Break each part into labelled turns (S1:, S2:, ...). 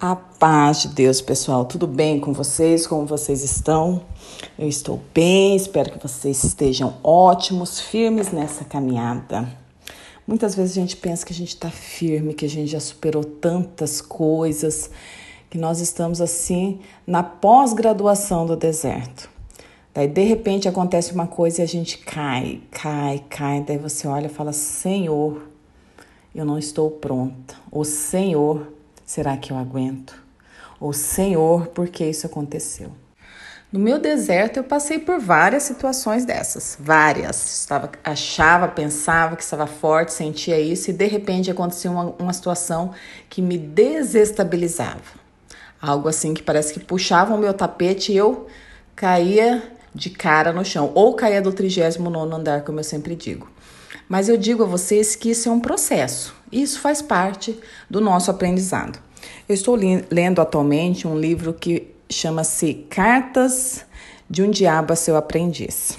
S1: A paz de Deus, pessoal. Tudo bem com vocês? Como vocês estão? Eu estou bem, espero que vocês estejam ótimos, firmes nessa caminhada. Muitas vezes a gente pensa que a gente está firme, que a gente já superou tantas coisas, que nós estamos assim na pós-graduação do deserto. Daí de repente acontece uma coisa e a gente cai, cai, cai. Daí você olha e fala: Senhor, eu não estou pronta. O Senhor, Será que eu aguento? Ou Senhor, por que isso aconteceu? No meu deserto eu passei por várias situações dessas, várias. Estava, achava, pensava que estava forte, sentia isso e de repente acontecia uma, uma situação que me desestabilizava. Algo assim que parece que puxava o meu tapete e eu caía de cara no chão, ou caía do 39 andar, como eu sempre digo. Mas eu digo a vocês que isso é um processo, isso faz parte do nosso aprendizado. Eu estou lendo atualmente um livro que chama-se Cartas de um Diabo a Seu Aprendiz.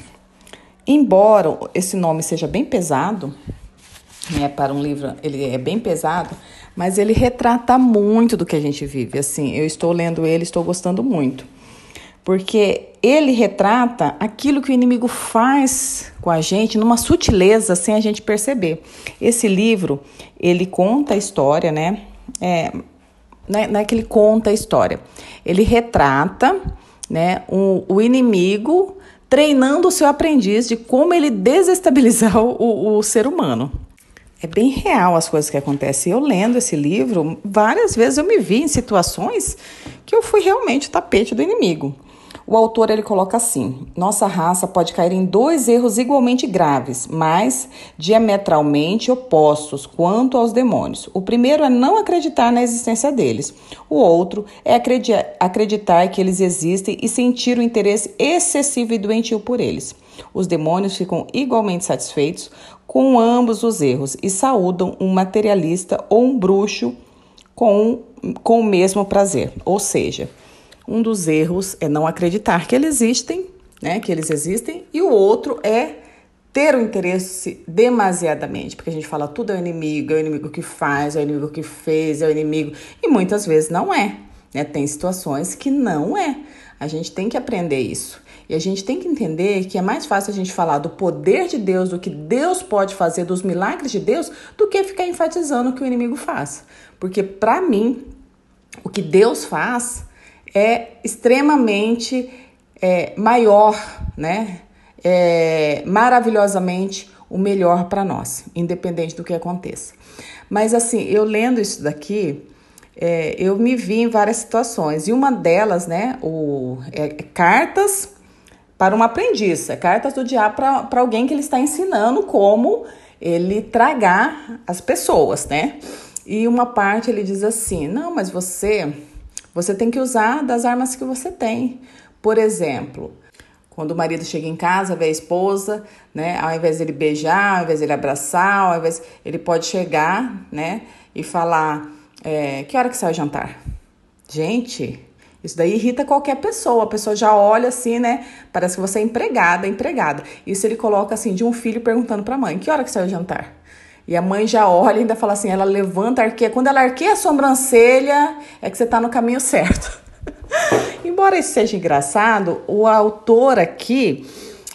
S1: Embora esse nome seja bem pesado, né, para um livro, ele é bem pesado, mas ele retrata muito do que a gente vive. Assim, eu estou lendo ele, estou gostando muito. Porque ele retrata aquilo que o inimigo faz com a gente numa sutileza sem a gente perceber. Esse livro, ele conta a história, né? É, né, não é que ele conta a história, ele retrata né, um, o inimigo treinando o seu aprendiz de como ele desestabilizar o, o ser humano. É bem real as coisas que acontecem. Eu lendo esse livro, várias vezes eu me vi em situações que eu fui realmente o tapete do inimigo. O autor ele coloca assim: nossa raça pode cair em dois erros igualmente graves, mas diametralmente opostos quanto aos demônios. O primeiro é não acreditar na existência deles. O outro é acreditar que eles existem e sentir o interesse excessivo e doentio por eles. Os demônios ficam igualmente satisfeitos com ambos os erros e saudam um materialista ou um bruxo com, com o mesmo prazer. Ou seja, um dos erros é não acreditar que eles existem, né? Que eles existem, e o outro é ter o interesse demasiadamente, porque a gente fala tudo é o inimigo, é o inimigo que faz, é o inimigo que fez, é o inimigo, e muitas vezes não é, né? Tem situações que não é. A gente tem que aprender isso. E a gente tem que entender que é mais fácil a gente falar do poder de Deus, do que Deus pode fazer, dos milagres de Deus, do que ficar enfatizando o que o inimigo faz. Porque para mim, o que Deus faz é extremamente é, maior, né? É, maravilhosamente o melhor para nós, independente do que aconteça. Mas assim, eu lendo isso daqui, é, eu me vi em várias situações e uma delas, né, o é, é cartas para um aprendiz, é cartas do diabo para alguém que ele está ensinando como ele tragar as pessoas, né? E uma parte ele diz assim: não, mas você você tem que usar das armas que você tem. Por exemplo, quando o marido chega em casa, vê a esposa, né? Ao invés dele beijar, ao invés dele abraçar, ao invés ele pode chegar, né? E falar: é, que hora que sai o jantar? Gente, isso daí irrita qualquer pessoa. A pessoa já olha assim, né? Parece que você é empregada, empregada. Isso ele coloca assim de um filho perguntando para a mãe: que hora que sai o jantar? E a mãe já olha e ainda fala assim: ela levanta, arqueia. Quando ela arqueia a sobrancelha, é que você está no caminho certo. Embora isso seja engraçado, o autor aqui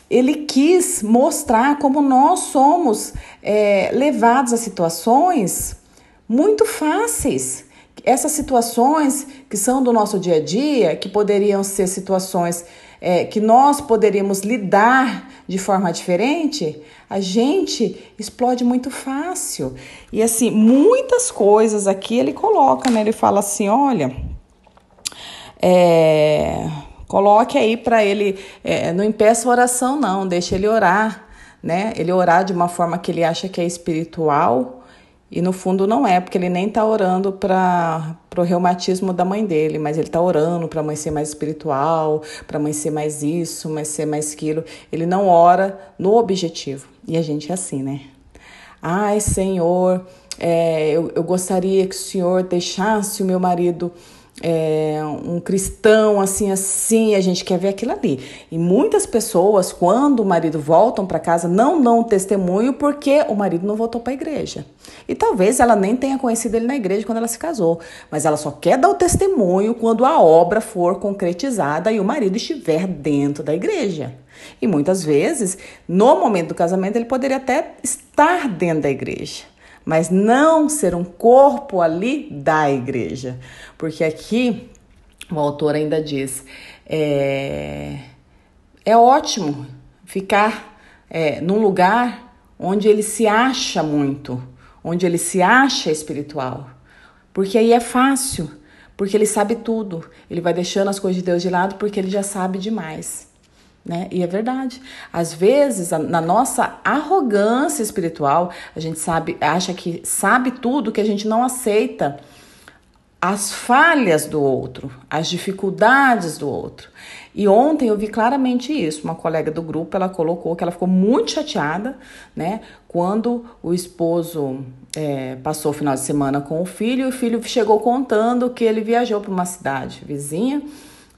S1: ele quis mostrar como nós somos é, levados a situações muito fáceis. Essas situações que são do nosso dia a dia, que poderiam ser situações é, que nós poderíamos lidar de forma diferente, a gente explode muito fácil. E assim, muitas coisas aqui ele coloca, né? Ele fala assim: olha, é, coloque aí para ele, é, não impeça a oração, não, deixa ele orar, né? Ele orar de uma forma que ele acha que é espiritual e no fundo não é, porque ele nem está orando para pro reumatismo da mãe dele, mas ele está orando para a mãe ser mais espiritual, para a mãe ser mais isso, mãe ser mais aquilo. Ele não ora no objetivo. E a gente é assim, né? Ai, Senhor, é, eu, eu gostaria que o Senhor deixasse o meu marido é, um cristão assim assim, a gente quer ver aquilo ali. E muitas pessoas, quando o marido voltam para casa, não dão testemunho porque o marido não voltou para a igreja. E talvez ela nem tenha conhecido ele na igreja quando ela se casou, mas ela só quer dar o testemunho quando a obra for concretizada e o marido estiver dentro da igreja. E muitas vezes, no momento do casamento, ele poderia até estar dentro da igreja mas não ser um corpo ali da igreja. Porque aqui o autor ainda diz: é, é ótimo ficar é, num lugar onde ele se acha muito, onde ele se acha espiritual, porque aí é fácil porque ele sabe tudo. Ele vai deixando as coisas de Deus de lado porque ele já sabe demais. Né? E é verdade. Às vezes, na nossa arrogância espiritual, a gente sabe, acha que sabe tudo que a gente não aceita as falhas do outro, as dificuldades do outro. E ontem eu vi claramente isso. Uma colega do grupo, ela colocou que ela ficou muito chateada, né? Quando o esposo é, passou o final de semana com o filho, e o filho chegou contando que ele viajou para uma cidade vizinha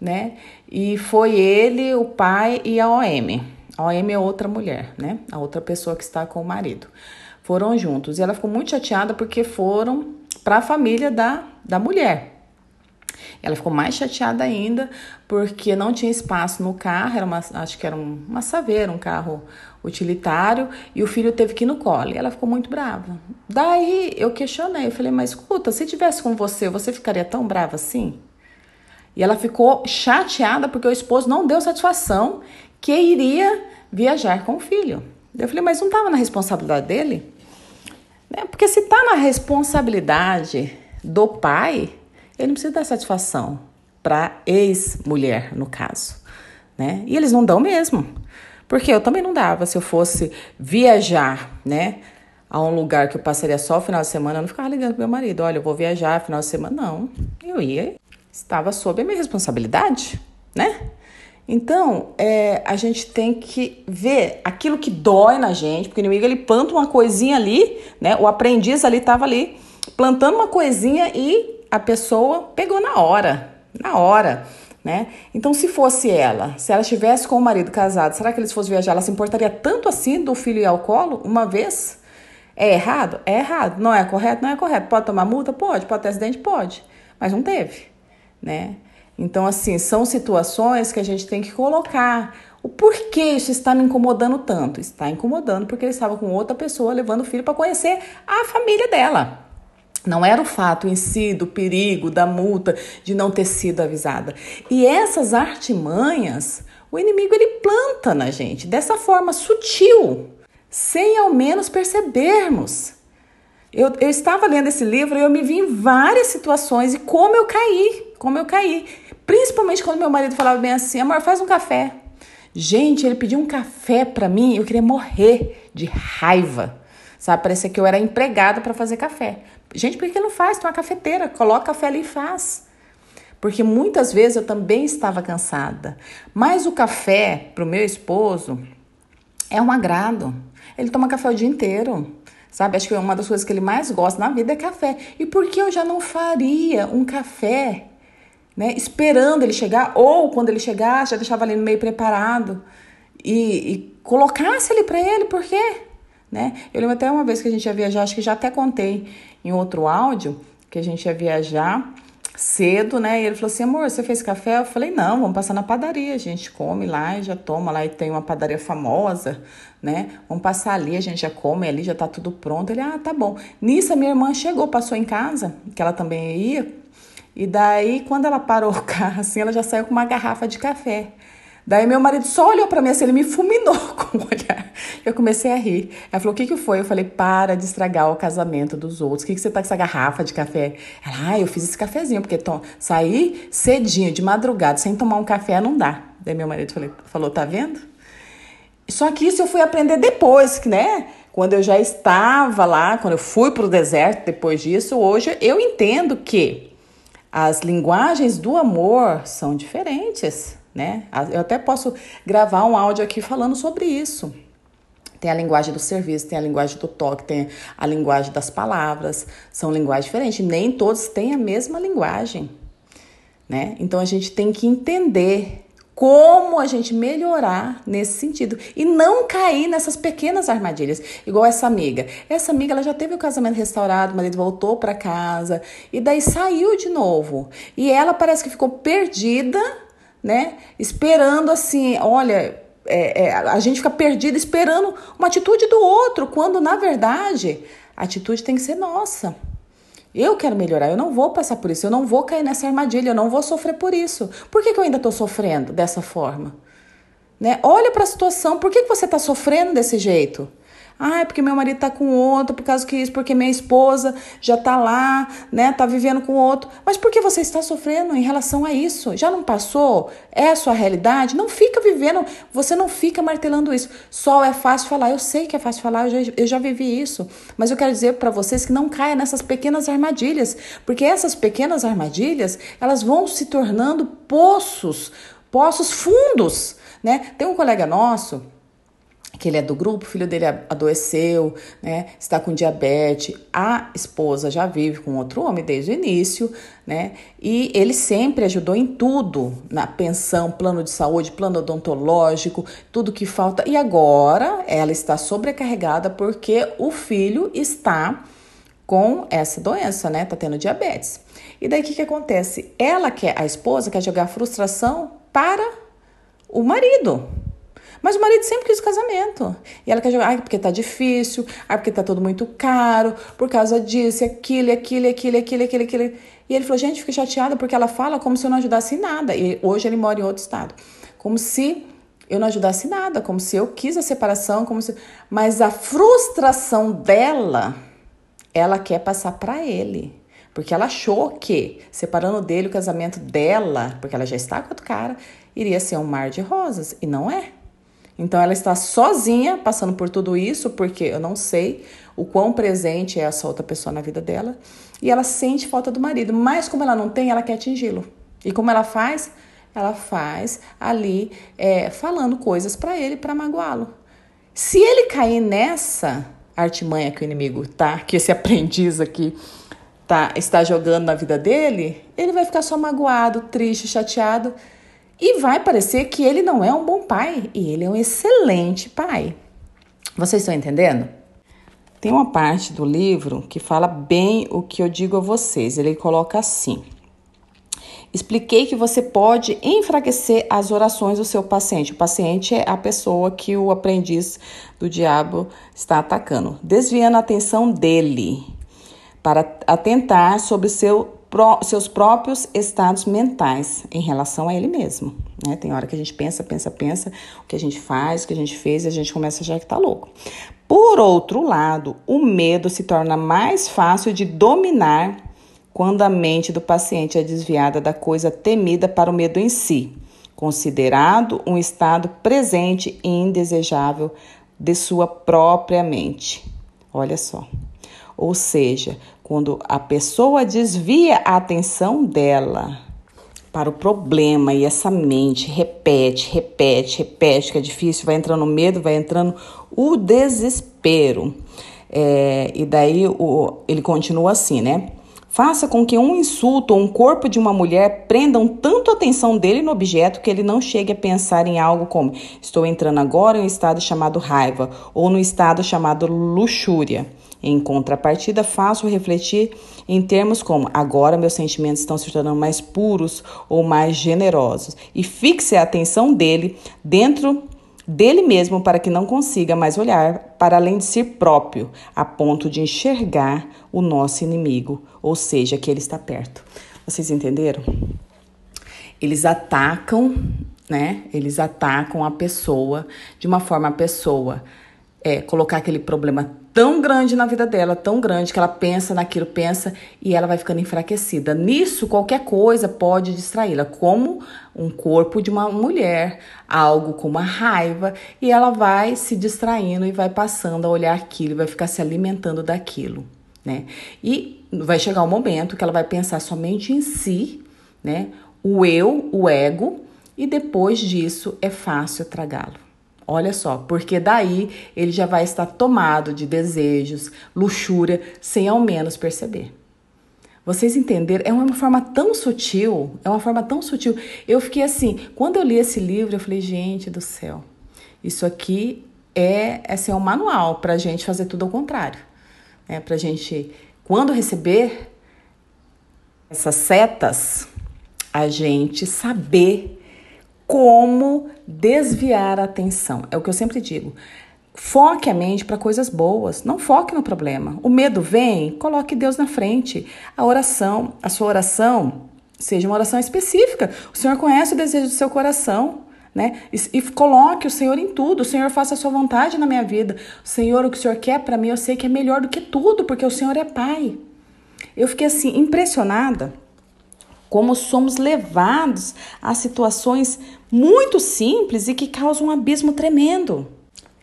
S1: né? E foi ele, o pai e a OM. A OM é outra mulher, né? A outra pessoa que está com o marido. Foram juntos. E ela ficou muito chateada porque foram para a família da, da mulher. Ela ficou mais chateada ainda porque não tinha espaço no carro, era uma, acho que era um, uma saveira, um carro utilitário, e o filho teve que ir no colo. ela ficou muito brava. Daí eu questionei, eu falei, mas escuta, se tivesse com você, você ficaria tão brava assim? E ela ficou chateada porque o esposo não deu satisfação que iria viajar com o filho. Eu falei, mas não estava na responsabilidade dele? Né? Porque se está na responsabilidade do pai, ele não precisa dar satisfação para ex-mulher, no caso. Né? E eles não dão mesmo. Porque eu também não dava. Se eu fosse viajar, né? A um lugar que eu passaria só o final de semana, eu não ficava ligando pro meu marido. Olha, eu vou viajar final de semana. Não. Eu ia estava sob a minha responsabilidade, né? Então, é, a gente tem que ver aquilo que dói na gente, porque o inimigo ele planta uma coisinha ali, né? O aprendiz ali estava ali plantando uma coisinha e a pessoa pegou na hora, na hora, né? Então, se fosse ela, se ela estivesse com o marido casado, será que eles fossem viajar? Ela se importaria tanto assim do filho ir ao colo uma vez? É errado? É errado. Não é correto? Não é correto. Pode tomar multa? Pode. Pode ter acidente? Pode. Mas não teve né? Então, assim, são situações que a gente tem que colocar. O porquê isso está me incomodando tanto? Está incomodando porque ele estava com outra pessoa levando o filho para conhecer a família dela. Não era o fato em si do perigo, da multa, de não ter sido avisada. E essas artimanhas, o inimigo ele planta na gente dessa forma sutil, sem ao menos percebermos. Eu, eu estava lendo esse livro e eu me vi em várias situações e como eu caí como eu caí. Principalmente quando meu marido falava bem assim: amor, faz um café. Gente, ele pediu um café para mim, eu queria morrer de raiva. Sabe, parecia que eu era empregada para fazer café. Gente, por que não faz? Tem uma cafeteira, coloca café ali e faz. Porque muitas vezes eu também estava cansada. Mas o café para o meu esposo é um agrado. Ele toma café o dia inteiro. Sabe, acho que uma das coisas que ele mais gosta na vida é café. E por que eu já não faria um café né, esperando ele chegar, ou quando ele chegasse já deixava ali meio preparado e, e colocasse ele para ele, por quê? Né? Eu lembro até uma vez que a gente ia viajar, acho que já até contei em outro áudio, que a gente ia viajar cedo, né? E ele falou assim: amor, você fez café? Eu falei: não, vamos passar na padaria. A gente come lá e já toma lá. E tem uma padaria famosa, né? Vamos passar ali, a gente já come ali, já tá tudo pronto. Ele: ah, tá bom. Nisso, a minha irmã chegou, passou em casa, que ela também ia. E daí, quando ela parou o carro, assim, ela já saiu com uma garrafa de café. Daí meu marido só olhou para mim assim, ele me fulminou com o olhar. Eu comecei a rir. Ela falou: "O que que foi?" Eu falei: "Para de estragar o casamento dos outros. O que que você tá com essa garrafa de café?" Ela: "Ah, eu fiz esse cafezinho porque sair cedinho de madrugada sem tomar um café não dá." Daí meu marido falei, falou: "Tá vendo?" Só que isso eu fui aprender depois, né? Quando eu já estava lá, quando eu fui para o deserto depois disso, hoje eu entendo que as linguagens do amor são diferentes, né? Eu até posso gravar um áudio aqui falando sobre isso. Tem a linguagem do serviço, tem a linguagem do toque, tem a linguagem das palavras, são linguagens diferentes. Nem todos têm a mesma linguagem, né? Então a gente tem que entender como a gente melhorar nesse sentido e não cair nessas pequenas armadilhas, igual essa amiga. Essa amiga ela já teve o casamento restaurado, o marido voltou para casa e daí saiu de novo. E ela parece que ficou perdida, né? Esperando assim, olha, é, é, a gente fica perdida esperando uma atitude do outro, quando na verdade a atitude tem que ser nossa. Eu quero melhorar, eu não vou passar por isso, eu não vou cair nessa armadilha, eu não vou sofrer por isso. Por que, que eu ainda estou sofrendo dessa forma? Né? Olha para a situação, por que, que você está sofrendo desse jeito? Ah, é porque meu marido tá com outro, por causa que isso, porque minha esposa já tá lá, né? Tá vivendo com outro. Mas por que você está sofrendo em relação a isso? Já não passou? É a sua realidade? Não fica vivendo, você não fica martelando isso. Só é fácil falar. Eu sei que é fácil falar, eu já, eu já vivi isso. Mas eu quero dizer para vocês que não caia nessas pequenas armadilhas, porque essas pequenas armadilhas, elas vão se tornando poços, poços fundos, né? Tem um colega nosso que ele é do grupo, o filho dele adoeceu, né, está com diabetes, a esposa já vive com outro homem desde o início, né, e ele sempre ajudou em tudo, na pensão, plano de saúde, plano odontológico, tudo que falta, e agora ela está sobrecarregada porque o filho está com essa doença, né, tá tendo diabetes. E daí o que, que acontece? Ela quer, a esposa quer jogar a frustração para o marido, mas o marido sempre quis casamento. E ela quer jogar, porque tá difícil, ah porque tá tudo muito caro, por causa disso, aquilo, aquilo, aquilo, aquilo, aquilo, aquilo. E ele falou, gente, fica chateada porque ela fala como se eu não ajudasse em nada. E hoje ele mora em outro estado. Como se eu não ajudasse em nada, como se eu quis a separação, como se. Mas a frustração dela, ela quer passar para ele. Porque ela achou que, separando dele, o casamento dela, porque ela já está com outro cara, iria ser um mar de rosas. E não é. Então ela está sozinha passando por tudo isso, porque eu não sei o quão presente é essa outra pessoa na vida dela, e ela sente falta do marido, mas como ela não tem, ela quer atingi-lo. E como ela faz? Ela faz ali é, falando coisas para ele para magoá-lo. Se ele cair nessa artimanha que o inimigo tá, que esse aprendiz aqui tá está jogando na vida dele, ele vai ficar só magoado, triste, chateado e vai parecer que ele não é um bom pai e ele é um excelente pai. Vocês estão entendendo? Tem uma parte do livro que fala bem o que eu digo a vocês. Ele coloca assim: Expliquei que você pode enfraquecer as orações do seu paciente. O paciente é a pessoa que o aprendiz do diabo está atacando, desviando a atenção dele para atentar sobre seu seus próprios estados mentais em relação a ele mesmo. Né? Tem hora que a gente pensa, pensa, pensa o que a gente faz, o que a gente fez e a gente começa a achar que tá louco. Por outro lado, o medo se torna mais fácil de dominar quando a mente do paciente é desviada da coisa temida para o medo em si, considerado um estado presente e indesejável de sua própria mente. Olha só ou seja, quando a pessoa desvia a atenção dela para o problema e essa mente repete, repete, repete, que é difícil, vai entrando medo, vai entrando o desespero. É, e daí o, ele continua assim, né? Faça com que um insulto ou um corpo de uma mulher prendam tanto a atenção dele no objeto que ele não chegue a pensar em algo como estou entrando agora em um estado chamado raiva ou no estado chamado luxúria. Em contrapartida, faço refletir em termos como agora meus sentimentos estão se tornando mais puros ou mais generosos e fixe a atenção dele dentro dele mesmo para que não consiga mais olhar para além de si próprio, a ponto de enxergar o nosso inimigo, ou seja, que ele está perto. Vocês entenderam? Eles atacam, né? Eles atacam a pessoa de uma forma a pessoa é, colocar aquele problema tão grande na vida dela, tão grande que ela pensa naquilo, pensa e ela vai ficando enfraquecida. Nisso, qualquer coisa pode distraí-la, como um corpo de uma mulher, algo como a raiva, e ela vai se distraindo e vai passando a olhar aquilo, e vai ficar se alimentando daquilo, né? E vai chegar um momento que ela vai pensar somente em si, né? O eu, o ego, e depois disso é fácil tragá-lo. Olha só, porque daí ele já vai estar tomado de desejos, luxúria, sem ao menos perceber. Vocês entenderam? É uma forma tão sutil, é uma forma tão sutil. Eu fiquei assim, quando eu li esse livro, eu falei, gente do céu, isso aqui é, assim, é um manual para a gente fazer tudo ao contrário. né? para a gente, quando receber essas setas, a gente saber como desviar a atenção. É o que eu sempre digo. Foque a mente para coisas boas, não foque no problema. O medo vem, coloque Deus na frente. A oração, a sua oração, seja uma oração específica. O Senhor conhece o desejo do seu coração, né? E, e coloque o Senhor em tudo. O Senhor faça a sua vontade na minha vida. O Senhor, o que o Senhor quer para mim, eu sei que é melhor do que tudo, porque o Senhor é Pai. Eu fiquei assim impressionada como somos levados a situações muito simples e que causam um abismo tremendo.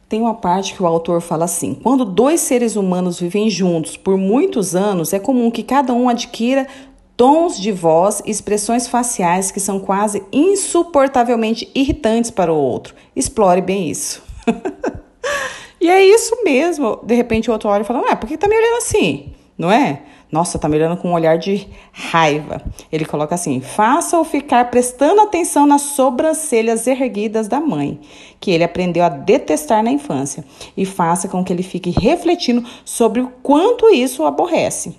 S1: Tem uma parte que o autor fala assim: quando dois seres humanos vivem juntos por muitos anos, é comum que cada um adquira tons de voz e expressões faciais que são quase insuportavelmente irritantes para o outro. Explore bem isso. e é isso mesmo. De repente o outro olha e fala: Ué, por que está me olhando assim? Não é? Nossa, tá me olhando com um olhar de raiva. Ele coloca assim: faça-o ficar prestando atenção nas sobrancelhas erguidas da mãe, que ele aprendeu a detestar na infância, e faça com que ele fique refletindo sobre o quanto isso o aborrece.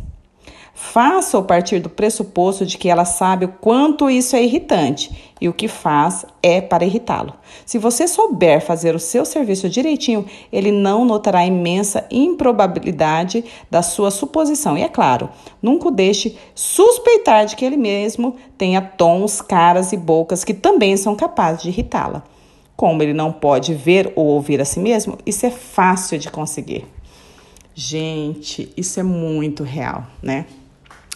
S1: Faça-o partir do pressuposto de que ela sabe o quanto isso é irritante e o que faz é para irritá-lo. Se você souber fazer o seu serviço direitinho, ele não notará a imensa improbabilidade da sua suposição. E é claro, nunca o deixe suspeitar de que ele mesmo tenha tons, caras e bocas que também são capazes de irritá-la. Como ele não pode ver ou ouvir a si mesmo, isso é fácil de conseguir. Gente, isso é muito real, né?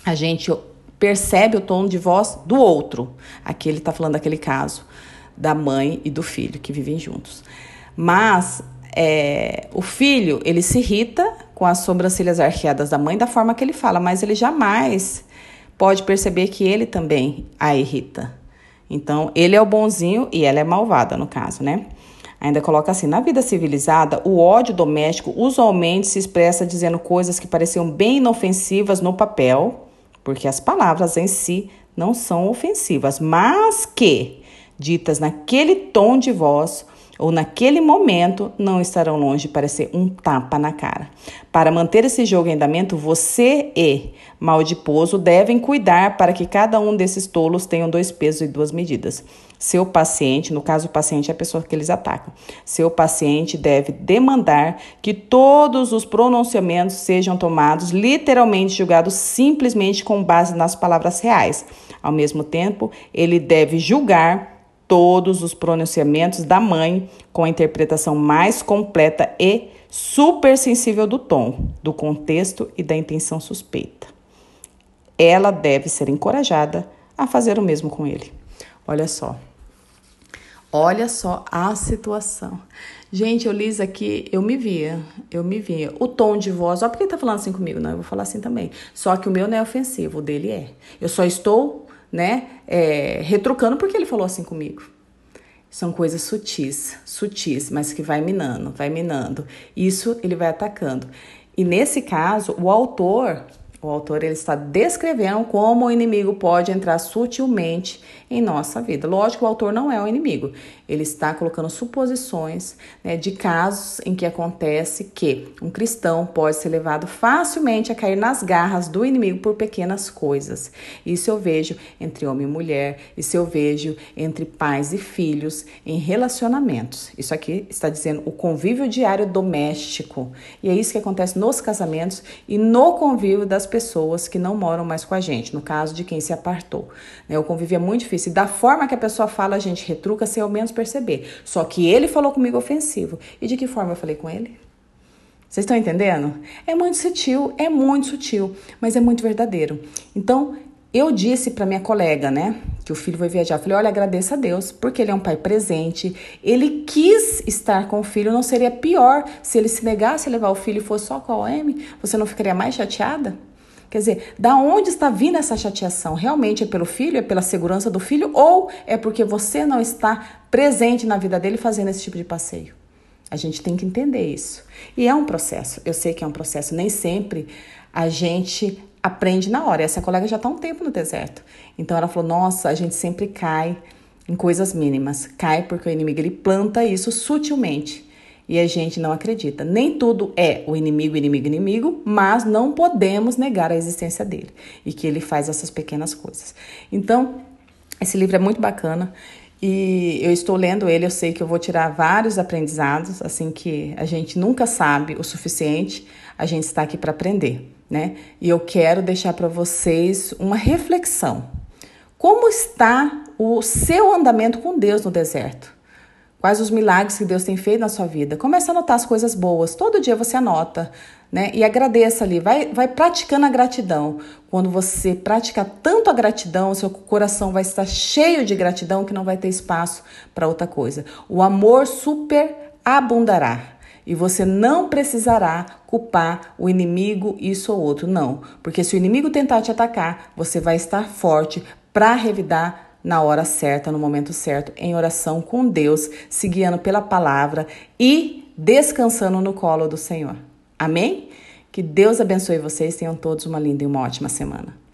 S1: A gente percebe o tom de voz do outro. Aqui ele está falando daquele caso da mãe e do filho que vivem juntos. Mas é, o filho ele se irrita com as sobrancelhas arqueadas da mãe da forma que ele fala, mas ele jamais pode perceber que ele também a irrita. Então ele é o bonzinho e ela é malvada no caso, né? Ainda coloca assim: na vida civilizada, o ódio doméstico usualmente se expressa dizendo coisas que pareciam bem inofensivas no papel, porque as palavras em si não são ofensivas, mas que, ditas naquele tom de voz, ou naquele momento não estarão longe de parecer um tapa na cara. Para manter esse jogo em andamento, você e Maldiposo devem cuidar para que cada um desses tolos tenham dois pesos e duas medidas. Seu paciente, no caso, o paciente é a pessoa que eles atacam, seu paciente deve demandar que todos os pronunciamentos sejam tomados literalmente julgados simplesmente com base nas palavras reais. Ao mesmo tempo, ele deve julgar todos os pronunciamentos da mãe com a interpretação mais completa e supersensível do tom, do contexto e da intenção suspeita. Ela deve ser encorajada a fazer o mesmo com ele. Olha só, Olha só a situação. Gente, eu li aqui, eu me via, eu me via. O tom de voz, ó, porque ele tá falando assim comigo, não, eu vou falar assim também. Só que o meu não é ofensivo, o dele é. Eu só estou, né, é, retrucando porque ele falou assim comigo. São coisas sutis, sutis, mas que vai minando, vai minando. Isso ele vai atacando. E nesse caso, o autor o autor ele está descrevendo como o inimigo pode entrar sutilmente em nossa vida. Lógico, o autor não é o inimigo. Ele está colocando suposições né, de casos em que acontece que um cristão pode ser levado facilmente a cair nas garras do inimigo por pequenas coisas. Isso eu vejo entre homem e mulher, isso eu vejo entre pais e filhos, em relacionamentos. Isso aqui está dizendo o convívio diário doméstico. E é isso que acontece nos casamentos e no convívio das pessoas que não moram mais com a gente, no caso de quem se apartou. Né? O convívio é muito difícil. E da forma que a pessoa fala, a gente retruca sem ao menos perceber. Só que ele falou comigo ofensivo. E de que forma eu falei com ele? Vocês estão entendendo? É muito sutil, é muito sutil, mas é muito verdadeiro. Então, eu disse para minha colega, né, que o filho vai viajar. Eu falei, olha, agradeça a Deus, porque ele é um pai presente. Ele quis estar com o filho. Não seria pior se ele se negasse a levar o filho e fosse só com a OM? Você não ficaria mais chateada? Quer dizer, da onde está vindo essa chateação? Realmente é pelo filho, é pela segurança do filho ou é porque você não está presente na vida dele fazendo esse tipo de passeio? A gente tem que entender isso. E é um processo. Eu sei que é um processo. Nem sempre a gente aprende na hora. Essa colega já está um tempo no deserto. Então ela falou: Nossa, a gente sempre cai em coisas mínimas. Cai porque o inimigo ele planta isso sutilmente e a gente não acredita. Nem tudo é o inimigo, inimigo, inimigo, mas não podemos negar a existência dele e que ele faz essas pequenas coisas. Então, esse livro é muito bacana e eu estou lendo ele, eu sei que eu vou tirar vários aprendizados, assim que a gente nunca sabe o suficiente, a gente está aqui para aprender, né? E eu quero deixar para vocês uma reflexão. Como está o seu andamento com Deus no deserto? Quais os milagres que Deus tem feito na sua vida? Começa a anotar as coisas boas. Todo dia você anota, né? E agradeça ali. Vai, vai praticando a gratidão. Quando você pratica tanto a gratidão, seu coração vai estar cheio de gratidão que não vai ter espaço para outra coisa. O amor super abundará. E você não precisará culpar o inimigo, isso ou outro. Não. Porque se o inimigo tentar te atacar, você vai estar forte para revidar na hora certa, no momento certo, em oração com Deus, se guiando pela palavra e descansando no colo do Senhor. Amém? Que Deus abençoe vocês, tenham todos uma linda e uma ótima semana.